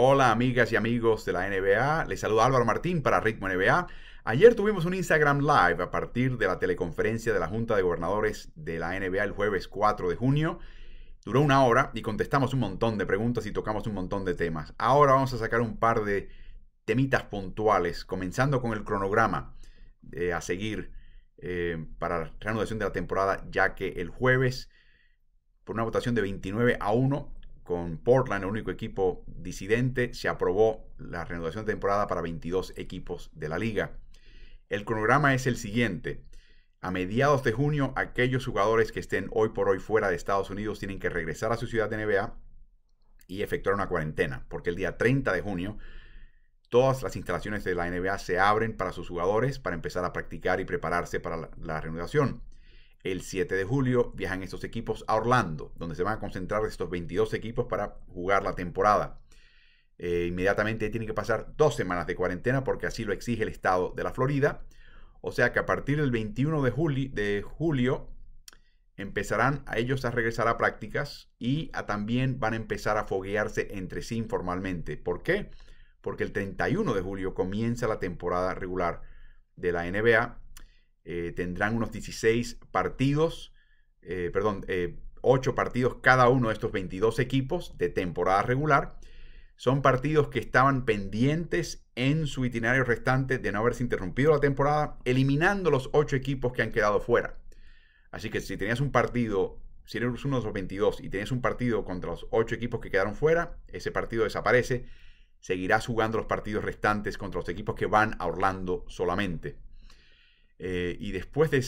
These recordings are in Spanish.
Hola amigas y amigos de la NBA, les saluda Álvaro Martín para Ritmo NBA. Ayer tuvimos un Instagram Live a partir de la teleconferencia de la Junta de Gobernadores de la NBA el jueves 4 de junio. Duró una hora y contestamos un montón de preguntas y tocamos un montón de temas. Ahora vamos a sacar un par de temitas puntuales, comenzando con el cronograma eh, a seguir eh, para la reanudación de la temporada, ya que el jueves, por una votación de 29 a 1, con Portland, el único equipo disidente, se aprobó la renovación de temporada para 22 equipos de la liga. El cronograma es el siguiente. A mediados de junio, aquellos jugadores que estén hoy por hoy fuera de Estados Unidos tienen que regresar a su ciudad de NBA y efectuar una cuarentena, porque el día 30 de junio todas las instalaciones de la NBA se abren para sus jugadores para empezar a practicar y prepararse para la, la renovación. El 7 de julio viajan estos equipos a Orlando, donde se van a concentrar estos 22 equipos para jugar la temporada. Eh, inmediatamente tienen que pasar dos semanas de cuarentena porque así lo exige el estado de la Florida. O sea que a partir del 21 de julio, de julio empezarán a ellos a regresar a prácticas y a también van a empezar a foguearse entre sí informalmente. ¿Por qué? Porque el 31 de julio comienza la temporada regular de la NBA eh, tendrán unos 16 partidos, eh, perdón, 8 eh, partidos cada uno de estos 22 equipos de temporada regular. Son partidos que estaban pendientes en su itinerario restante de no haberse interrumpido la temporada, eliminando los 8 equipos que han quedado fuera. Así que si tenías un partido, si eres uno de los 22 y tenías un partido contra los 8 equipos que quedaron fuera, ese partido desaparece. Seguirás jugando los partidos restantes contra los equipos que van a Orlando solamente. Eh, y después de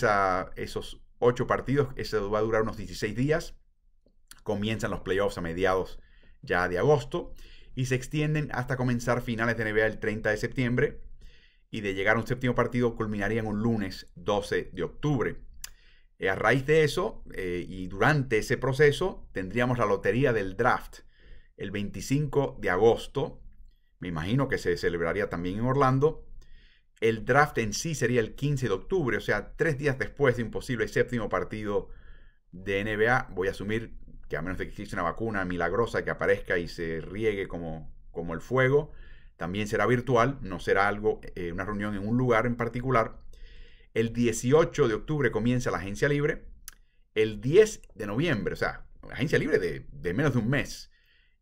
esos ocho partidos, eso va a durar unos 16 días, comienzan los playoffs a mediados ya de agosto y se extienden hasta comenzar finales de NBA el 30 de septiembre y de llegar a un séptimo partido culminarían un lunes 12 de octubre. Eh, a raíz de eso eh, y durante ese proceso tendríamos la lotería del draft el 25 de agosto, me imagino que se celebraría también en Orlando, el draft en sí sería el 15 de octubre, o sea, tres días después de un posible séptimo partido de NBA. Voy a asumir que a menos de que exista una vacuna milagrosa que aparezca y se riegue como, como el fuego, también será virtual, no será algo, eh, una reunión en un lugar en particular. El 18 de octubre comienza la agencia libre. El 10 de noviembre, o sea, agencia libre de, de menos de un mes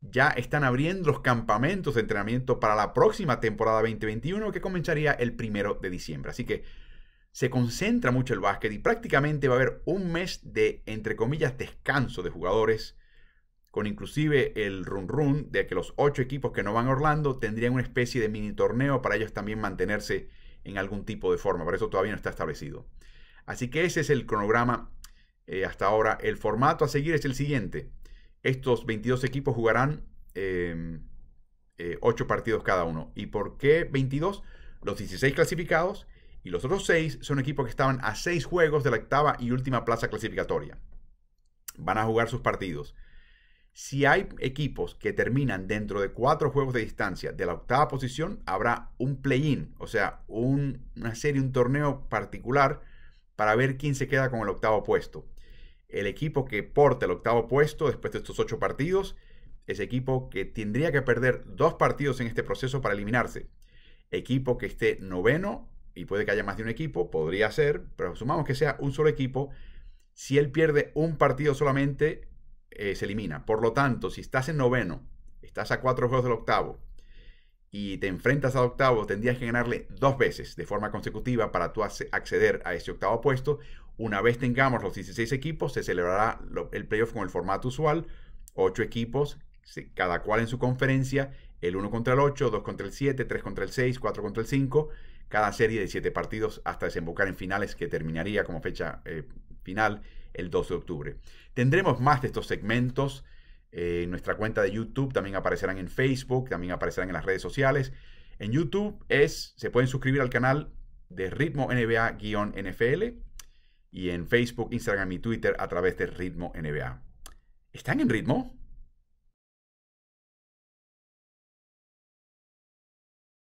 ya están abriendo los campamentos de entrenamiento para la próxima temporada 2021 que comenzaría el primero de diciembre. Así que se concentra mucho el básquet y prácticamente va a haber un mes de, entre comillas, descanso de jugadores, con inclusive el run run de que los ocho equipos que no van a Orlando tendrían una especie de mini torneo para ellos también mantenerse en algún tipo de forma, pero eso todavía no está establecido. Así que ese es el cronograma eh, hasta ahora. El formato a seguir es el siguiente. Estos 22 equipos jugarán 8 em, eh, partidos cada uno. ¿Y por qué 22? Los 16 clasificados y los otros 6 son equipos que estaban a 6 juegos de la octava y última plaza clasificatoria. Van a jugar sus partidos. Si hay equipos que terminan dentro de 4 juegos de distancia de la octava posición, habrá un play-in, o sea, una serie, un torneo particular para ver quién se queda con el octavo puesto el equipo que porta el octavo puesto después de estos ocho partidos, es equipo que tendría que perder dos partidos en este proceso para eliminarse. Equipo que esté noveno, y puede que haya más de un equipo, podría ser, pero sumamos que sea un solo equipo, si él pierde un partido solamente, eh, se elimina. Por lo tanto, si estás en noveno, estás a cuatro juegos del octavo, y te enfrentas al octavo, tendrías que ganarle dos veces de forma consecutiva para tú acceder a ese octavo puesto una vez tengamos los 16 equipos, se celebrará el playoff con el formato usual, 8 equipos, cada cual en su conferencia, el 1 contra el 8, 2 contra el 7, 3 contra el 6, 4 contra el 5, cada serie de 7 partidos hasta desembocar en finales que terminaría como fecha eh, final el 12 de octubre. Tendremos más de estos segmentos eh, en nuestra cuenta de YouTube, también aparecerán en Facebook, también aparecerán en las redes sociales. En YouTube es, se pueden suscribir al canal de Ritmo NBA-NFL y en Facebook, Instagram y Twitter a través de Ritmo NBA. ¿Están en ritmo?